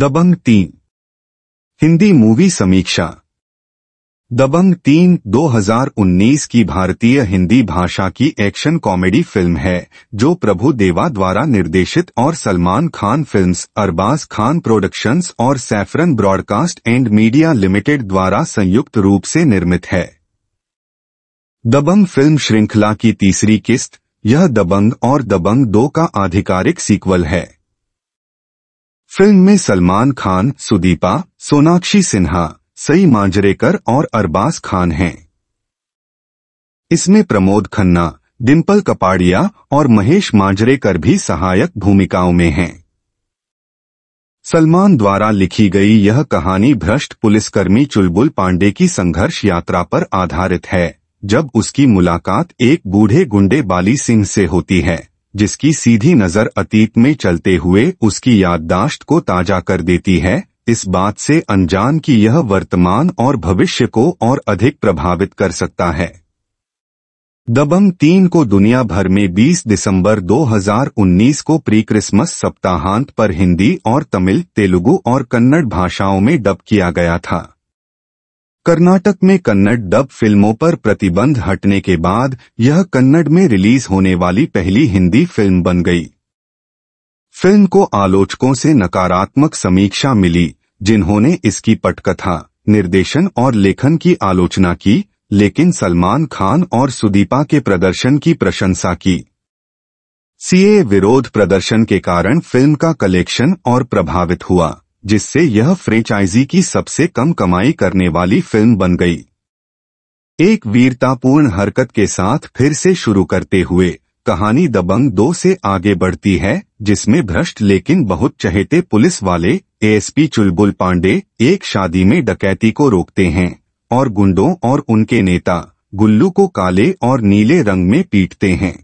दबंग तीन हिंदी मूवी समीक्षा दबंग तीन 2019 की भारतीय हिंदी भाषा की एक्शन कॉमेडी फिल्म है जो प्रभु देवा द्वारा निर्देशित और सलमान खान फिल्म्स अरबाज खान प्रोडक्शंस और saffron broadcast and media limited द्वारा संयुक्त रूप से निर्मित है दबंग फिल्म श्रृंखला की तीसरी किस्त यह दबंग और दबंग दो का आधिकारिक सीक्वल है फिल्म में सलमान खान सुदीपा सोनाक्षी सिन्हा सई मांजरेकर और अरबाज खान हैं इसमें प्रमोद खन्ना डिम्पल कपाड़िया और महेश मांजरेकर भी सहायक भूमिकाओं में हैं सलमान द्वारा लिखी गई यह कहानी भ्रष्ट पुलिसकर्मी चुलबुल पांडे की संघर्ष यात्रा पर आधारित है जब उसकी मुलाकात एक बूढ़े गुंडे बाली सिंह से होती है जिसकी सीधी नज़र अतीत में चलते हुए उसकी याददाश्त को ताजा कर देती है इस बात से अनजान कि यह वर्तमान और भविष्य को और अधिक प्रभावित कर सकता है दबंग तीन को दुनिया भर में 20 दिसंबर 2019 को प्री क्रिसमस सप्ताहांत पर हिंदी और तमिल तेलुगु और कन्नड़ भाषाओं में डब किया गया था कर्नाटक में कन्नड़ डब फिल्मों पर प्रतिबंध हटने के बाद यह कन्नड़ में रिलीज होने वाली पहली हिंदी फिल्म बन गई फिल्म को आलोचकों से नकारात्मक समीक्षा मिली जिन्होंने इसकी पटकथा निर्देशन और लेखन की आलोचना की लेकिन सलमान खान और सुदीपा के प्रदर्शन की प्रशंसा की सीए विरोध प्रदर्शन के कारण फिल्म का कलेक्शन और प्रभावित हुआ जिससे यह फ्रेंचाइजी की सबसे कम कमाई करने वाली फिल्म बन गई एक वीरतापूर्ण हरकत के साथ फिर से शुरू करते हुए कहानी दबंग दो से आगे बढ़ती है जिसमें भ्रष्ट लेकिन बहुत चहेते पुलिस वाले एएसपी चुलबुल पांडे एक शादी में डकैती को रोकते हैं और गुंडों और उनके नेता गुल्लू को काले और नीले रंग में पीटते हैं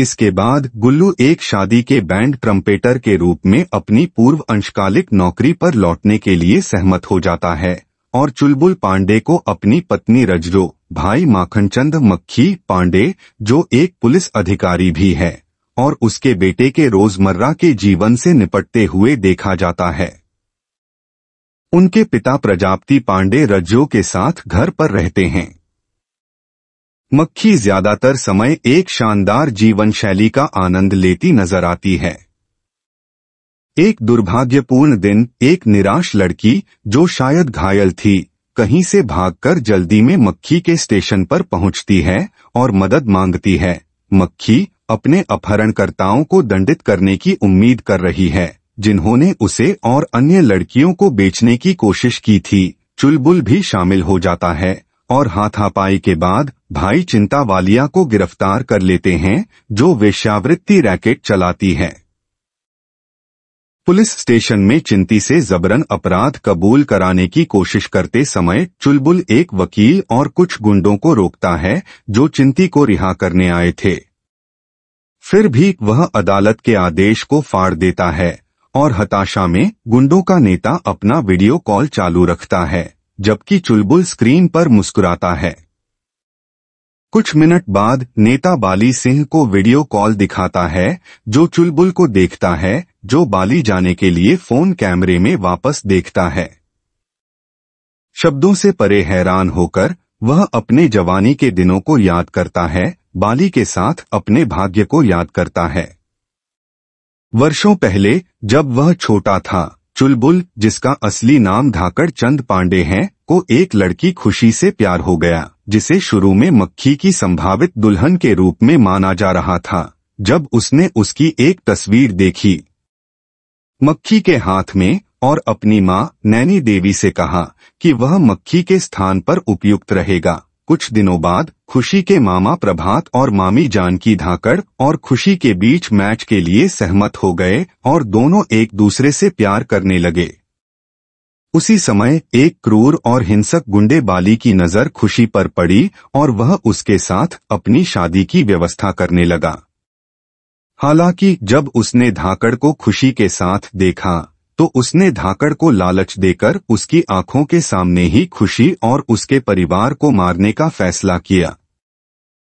इसके बाद गुल्लू एक शादी के बैंड ट्रम्पेटर के रूप में अपनी पूर्व अंशकालिक नौकरी पर लौटने के लिए सहमत हो जाता है और चुलबुल पांडे को अपनी पत्नी रजरो भाई माखनचंद मक्खी पांडे जो एक पुलिस अधिकारी भी है और उसके बेटे के रोजमर्रा के जीवन से निपटते हुए देखा जाता है उनके पिता प्रजापति पांडे रज्जो के साथ घर पर रहते हैं मक्खी ज्यादातर समय एक शानदार जीवन शैली का आनंद लेती नजर आती है एक दुर्भाग्यपूर्ण दिन एक निराश लड़की जो शायद घायल थी कहीं से भागकर जल्दी में मक्खी के स्टेशन पर पहुंचती है और मदद मांगती है मक्खी अपने अपहरणकर्ताओं को दंडित करने की उम्मीद कर रही है जिन्होंने उसे और अन्य लड़कियों को बेचने की कोशिश की थी चुलबुल भी शामिल हो जाता है और हाथापाई के बाद भाई चिंता वालिया को गिरफ्तार कर लेते हैं जो वेश्यावृत्ति रैकेट चलाती है पुलिस स्टेशन में चिंती से जबरन अपराध कबूल कराने की कोशिश करते समय चुलबुल एक वकील और कुछ गुंडों को रोकता है जो चिंती को रिहा करने आए थे फिर भी वह अदालत के आदेश को फाड़ देता है और हताशा में गुंडों का नेता अपना वीडियो कॉल चालू रखता है जबकि चुलबुल स्क्रीन पर मुस्कुराता है कुछ मिनट बाद नेता बाली सिंह को वीडियो कॉल दिखाता है जो चुलबुल को देखता है जो बाली जाने के लिए फोन कैमरे में वापस देखता है शब्दों से परे हैरान होकर वह अपने जवानी के दिनों को याद करता है बाली के साथ अपने भाग्य को याद करता है वर्षों पहले जब वह छोटा था चुलबुल जिसका असली नाम धाकड़ चंद पांडे हैं को एक लड़की खुशी से प्यार हो गया जिसे शुरू में मक्खी की संभावित दुल्हन के रूप में माना जा रहा था जब उसने उसकी एक तस्वीर देखी मक्खी के हाथ में और अपनी माँ नैनी देवी से कहा कि वह मक्खी के स्थान पर उपयुक्त रहेगा कुछ दिनों बाद खुशी के मामा प्रभात और मामी जानकी धाकड़ और खुशी के बीच मैच के लिए सहमत हो गए और दोनों एक दूसरे से प्यार करने लगे उसी समय एक क्रूर और हिंसक गुंडे बाली की नजर खुशी पर पड़ी और वह उसके साथ अपनी शादी की व्यवस्था करने लगा हालांकि जब उसने धाकड़ को खुशी के साथ देखा तो उसने धाकड़ को लालच देकर उसकी आंखों के सामने ही खुशी और उसके परिवार को मारने का फैसला किया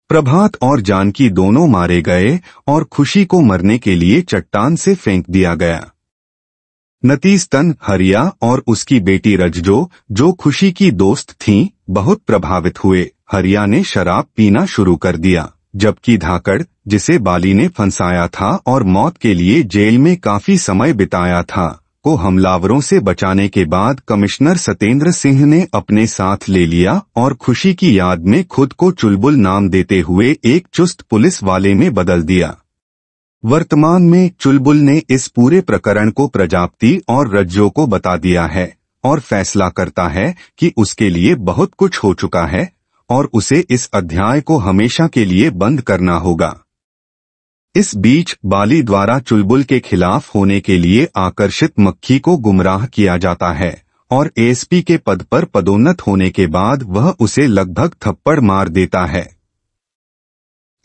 प्रभात और जानकी दोनों मारे गए और खुशी को मरने के लिए चट्टान से फेंक दिया गया नतीस्तन हरिया और उसकी बेटी रजजो जो खुशी की दोस्त थीं, बहुत प्रभावित हुए हरिया ने शराब पीना शुरू कर दिया जबकि धाकड़ जिसे बाली ने फंसाया था और मौत के लिए जेल में काफी समय बिताया था को हमलावरों से बचाने के बाद कमिश्नर सतेंद्र सिंह ने अपने साथ ले लिया और खुशी की याद में खुद को चुलबुल नाम देते हुए एक चुस्त पुलिस वाले में बदल दिया वर्तमान में चुलबुल ने इस पूरे प्रकरण को प्रजापति और रज्जो को बता दिया है और फैसला करता है कि उसके लिए बहुत कुछ हो चुका है और उसे इस अध्याय को हमेशा के लिए बंद करना होगा इस बीच बाली द्वारा चुलबुल के खिलाफ होने के लिए आकर्षित मक्खी को गुमराह किया जाता है और एसपी के पद पर पदोन्नत होने के बाद वह उसे लगभग थप्पड़ मार देता है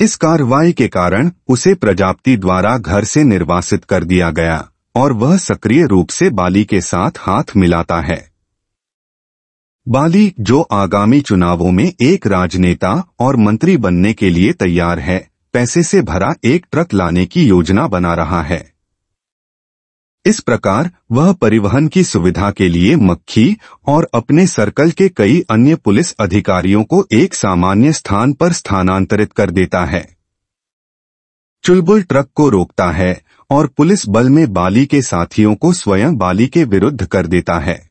इस कार्रवाई के कारण उसे प्रजापति द्वारा घर से निर्वासित कर दिया गया और वह सक्रिय रूप से बाली के साथ हाथ मिलाता है बाली जो आगामी चुनावों में एक राजनेता और मंत्री बनने के लिए तैयार है पैसे से भरा एक ट्रक लाने की योजना बना रहा है इस प्रकार वह परिवहन की सुविधा के लिए मक्खी और अपने सर्कल के कई अन्य पुलिस अधिकारियों को एक सामान्य स्थान पर स्थानांतरित कर देता है चुलबुल ट्रक को रोकता है और पुलिस बल में बाली के साथियों को स्वयं बाली के विरुद्ध कर देता है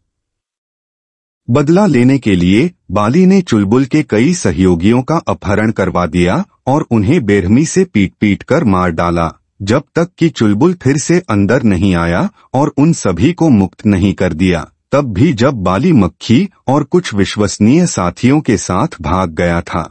बदला लेने के लिए बाली ने चुलबुल के कई सहयोगियों का अपहरण करवा दिया और उन्हें बेरहमी से पीट पीट कर मार डाला जब तक कि चुलबुल फिर से अंदर नहीं आया और उन सभी को मुक्त नहीं कर दिया तब भी जब बाली मक्खी और कुछ विश्वसनीय साथियों के साथ भाग गया था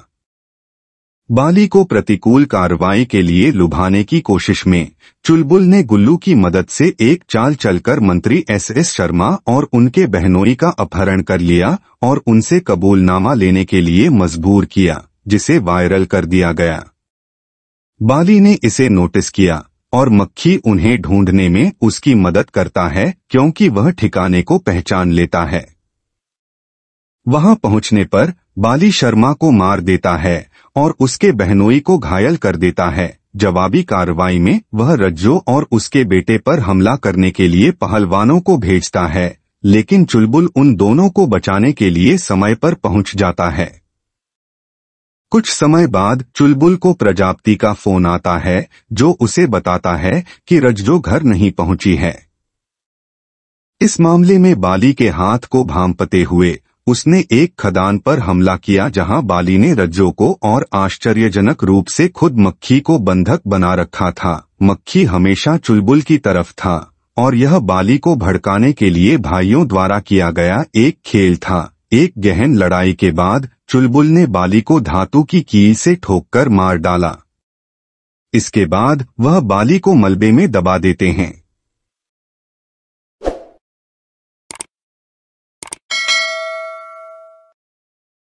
बाली को प्रतिकूल कार्रवाई के लिए लुभाने की कोशिश में चुलबुल ने गुल्लू की मदद से एक चाल चलकर मंत्री एस एस शर्मा और उनके बहनोई का अपहरण कर लिया और उनसे कबूलनामा लेने के लिए मजबूर किया जिसे वायरल कर दिया गया बाली ने इसे नोटिस किया और मक्खी उन्हें ढूंढने में उसकी मदद करता है क्योंकि वह ठिकाने को पहचान लेता है वहां पहुंचने पर बाली शर्मा को मार देता है और उसके बहनोई को घायल कर देता है जवाबी कार्रवाई में वह रज्जो और उसके बेटे पर हमला करने के लिए पहलवानों को भेजता है लेकिन चुलबुल उन दोनों को बचाने के लिए समय पर पहुंच जाता है कुछ समय बाद चुलबुल को प्रजापति का फोन आता है जो उसे बताता है कि रजजो घर नहीं पहुंची है इस मामले में बाली के हाथ को भांपते हुए उसने एक खदान पर हमला किया जहां बाली ने रज्जो को और आश्चर्यजनक रूप से खुद मक्खी को बंधक बना रखा था मक्खी हमेशा चुलबुल की तरफ था और यह बाली को भड़काने के लिए भाइयों द्वारा किया गया एक खेल था एक गहन लड़ाई के बाद चुलबुल ने बाली को धातु की कील से ठोककर मार डाला इसके बाद वह बाली को मलबे में दबा देते हैं